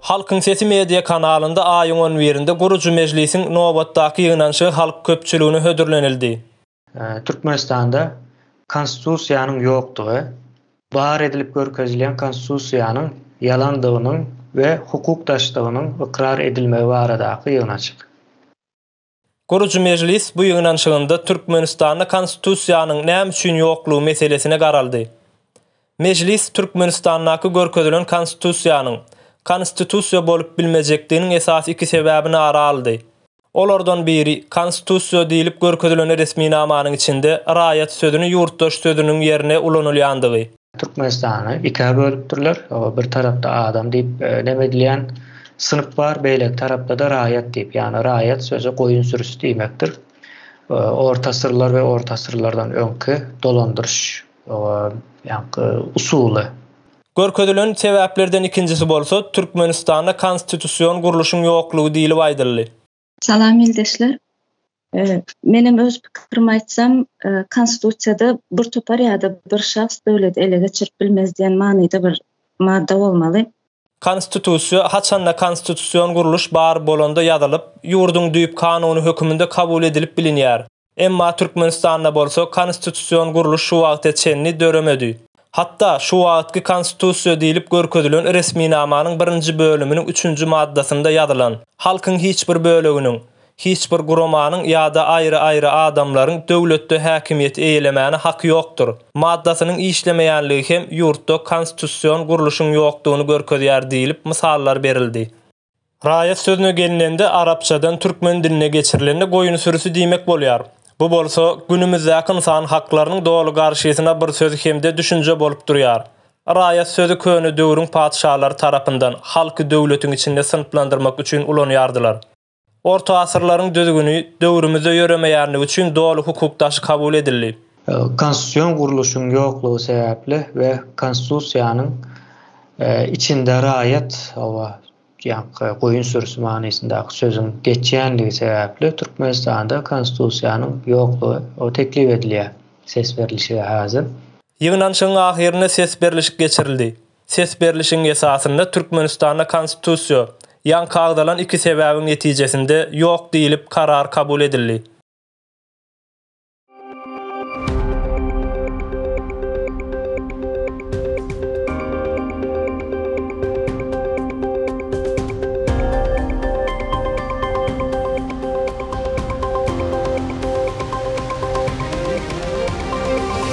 Halkın Sesi Media kanalında ayın 11-inde Gurucu Meclisin Novat'taki yığınanşı halk köpçülüğünü hödürlenildi. Türkmenistan'da Konstitusiyanın yoktuğu, bahar edilip görközülen Konstitusiyanın yalandığının ve hukuk taşıdığının ıkrar edilmeyi var adakı Gurucu Meclis bu yığınanşığında Türkmenistan'da Konstitusiyanın nem üçün yokluğu meselesine garaldı. Meclis Türkmenistan'daki görkezilen konstitusiyanın, konstitusiyo bolup bilmecekliğinin esas iki sebebini ara aldı. Olordan biri, konstitusiyo deyilip görkezilen resmi namanın içinde rayet sözünü yurttaş sözünün yerine ulanulandı. Türkmenistan'ı ikiye bölüptürler, bir tarafta adam deyip demedilen e, sınıf var, böyle tarafta da rayet deyip, yani rayet sözü koyun sürüsü deymektir. E, Ortasırlar ve ortasırlardan önkü dolandırış yani usulü. Görködülön sebeplerden ikincisi bolsa Türkmenistan'da konstitusyon kuruluşun yokluğu değil vaydırlı. Salam ildeşler. E, Menim öz pikirimi aýtsam, e, konstitusiýada bir topar ýa-da bir şahs döwlet ele geçirip bilmez diýen manyda bir madda bolmaly. Konstitusiýa haçanda konstitusiýon guruluş bar bolanda ýazylyp, ýurdun düýüp kanuny hökümünde kabul edilip bilinýär. Emma Türkmenistan'da bolsa konstitusyon guruluş şu vaqtda çenni döremedi. Hatta şu vaqtki konstitusiýa diýilip görkezilen resmi namanyň 1-nji 3-nji maddasında yadılan. halkın hiç bir bölüginin hiç bir guromanın ya da ayrı-ayrı adamların dövlötte hakimiyeti eylemeni hak yoktur. Maddasının işlemeyenliği hem yurtta konstitusyon guruluşun yokluğunu görkezilen deyilip misallar berildi. Raya sözüne gelinende Arapçadan Türkmen diline geçirilende koyun sürüsü diymek bolyar. Bu bolsa günümüzde yakın san haklarının doğulu karşıyasına bir söz hemde düşünce bolup duruyar. Raya sözü köyünü dövrün patişahlar tarafından halkı dövletin içinde sınıplandırmak üçün ulan yardılar. Orta asırların dövrünü dövrümüzde yöreme yerini üçün doğulu hukuktaşı kabul edildi. E, Konstitusiyon kuruluşun yokluğu sebeple ve konstitusiyonun e, içinde rayet ýa-da goýun sürüsi manysynda sözüň geçýändigi sebäpli Türkmenistanda konstitusiýanyň ýokluğu o teklif edilýär. Ses berilişi häzir. Ýygnan şoň ahyryna ses berilişi geçirildi. Ses berilişiň esasynda Türkmenistanda konstitusiýa ýan kagdalan iki sebäbiň netijesinde ýok diýilip karar kabul edildi.